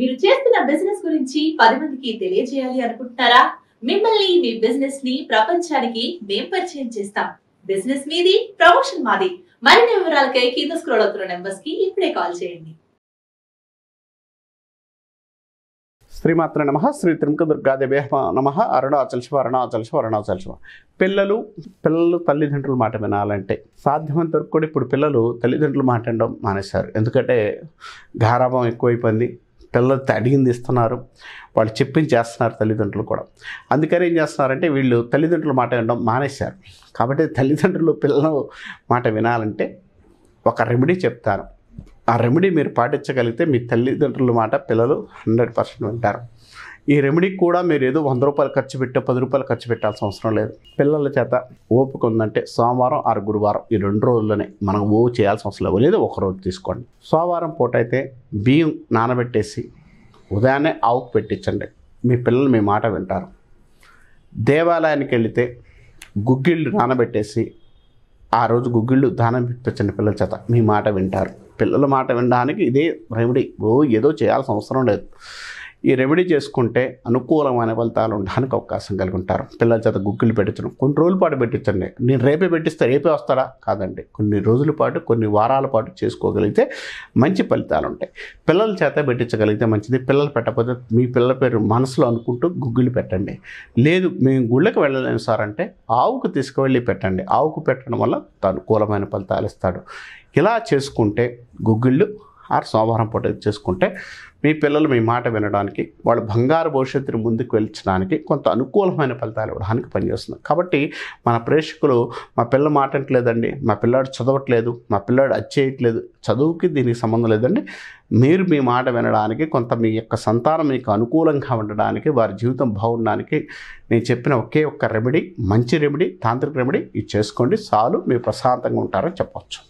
మీరు చేస్తున్న బిజినెస్ గురించి పది మందికి తెలియజేయాలి అనుకుంటున్నారా మిమ్మల్ని మీ బిజినెస్ ని ప్రపంచానికి మేం పరిచయం చేస్తాం బిజినెస్ మీది ప్రమోషన్ మాది మరిన్ని వివరాలకై కింద స్క్రోల్ అవుతున్న నెంబర్స్ కి ఇప్పుడే కాల్ చేయండి శ్రీమాత్ర నమ శ్రీ దుర్గాదేవే నమ అరుణాచల శివ అరుణాచల శివ అరుణాచల శివ పిల్లలు పిల్లలు తల్లిదండ్రుల మాట వినాలంటే సాధ్యమంత వరకు కూడా ఇప్పుడు పిల్లలు తల్లిదండ్రులు మాట మానేశారు ఎందుకంటే గారాభం ఎక్కువైపోయింది పిల్లలతో అడిగింది ఇస్తున్నారు వాళ్ళు చెప్పింది చేస్తున్నారు తల్లిదండ్రులు కూడా అందుకని ఏం చేస్తున్నారంటే వీళ్ళు తల్లిదండ్రుల మాట వినడం మానేశారు కాబట్టి తల్లిదండ్రులు పిల్లల మాట వినాలంటే ఒక రెమెడీ చెప్తారు ఆ రెమెడీ మీరు పాటించగలిగితే మీ తల్లిదండ్రుల మాట పిల్లలు హండ్రెడ్ పర్సెంట్ వింటారు ఈ రెమెడీకి కూడా మీరు ఏదో వంద రూపాయలు ఖర్చు పెట్టే పది రూపాయలు ఖర్చు పెట్టాల్సిన అవసరం లేదు పిల్లల చేత ఓపిక ఉందంటే సోమవారం ఆరు గురువారం ఈ రెండు రోజుల్లోనే మనం ఓ చేయాల్సిన అవసరం లేదు లేదు ఒక రోజు తీసుకోండి సోమవారం పూట అయితే బియ్యం నానబెట్టేసి ఉదయాన్నే ఆవుకు పెట్టించండి మీ పిల్లలు మీ మాట వింటారు దేవాలయానికి వెళితే గుగ్గిళ్ళు నానబెట్టేసి ఆ రోజు గుగ్గిళ్ళు దానం పెట్టచ్చండి పిల్లల చేత మీ మాట వింటారు పిల్లల మాట వినడానికి ఇదే రెమెడీ ఓ ఏదో చేయాల్సిన అవసరం లేదు ఈ రెమెడీ చేసుకుంటే అనుకూలమైన ఫలితాలు ఉండడానికి అవకాశం కలిగి ఉంటారు పిల్లల చేత గుగ్గులు పెట్టించడం కొన్ని రోజుల పాటు పెట్టించండి నేను రేపే పెట్టిస్తే రేపే వస్తాడా కాదండి కొన్ని రోజుల పాటు కొన్ని వారాల పాటు చేసుకోగలిగితే మంచి ఫలితాలు ఉంటాయి పిల్లల చేత పెట్టించగలిగితే మంచిది పిల్లలు పెట్టకపోతే మీ పిల్లల పేరు మనసులో అనుకుంటూ గుగ్గులు పెట్టండి లేదు మేము గుళ్ళకి వెళ్ళలేము సార్ అంటే ఆవుకు తీసుకువెళ్ళి పెట్టండి ఆవుకు పెట్టడం వల్ల అనుకూలమైన ఫలితాలు ఇస్తాడు ఇలా చేసుకుంటే గుగ్గిళ్ళు ఆర్ సోమవారం పూట చేసుకుంటే మీ పిల్లలు మీ మాట వినడానికి వాళ్ళు బంగారు భవిష్యత్తుని ముందుకు వెళ్ళడానికి కొంత అనుకూలమైన ఫలితాలు ఇవ్వడానికి పనిచేస్తుంది కాబట్టి మన ప్రేక్షకులు మా పిల్ల మాట అంటలేదండి మా పిల్లాడు చదవట్లేదు మా పిల్లాడు చేయట్లేదు చదువుకి దీనికి సంబంధం లేదండి మీరు మీ మాట వినడానికి కొంత మీ యొక్క సంతానం మీకు అనుకూలంగా ఉండడానికి వారి జీవితం బాగుండడానికి నేను చెప్పిన ఒకే ఒక్క రెమెడీ మంచి రెమెడీ తాంత్రిక రెమెడీ ఇది చేసుకోండి చాలు మీరు ప్రశాంతంగా ఉంటారని చెప్పవచ్చు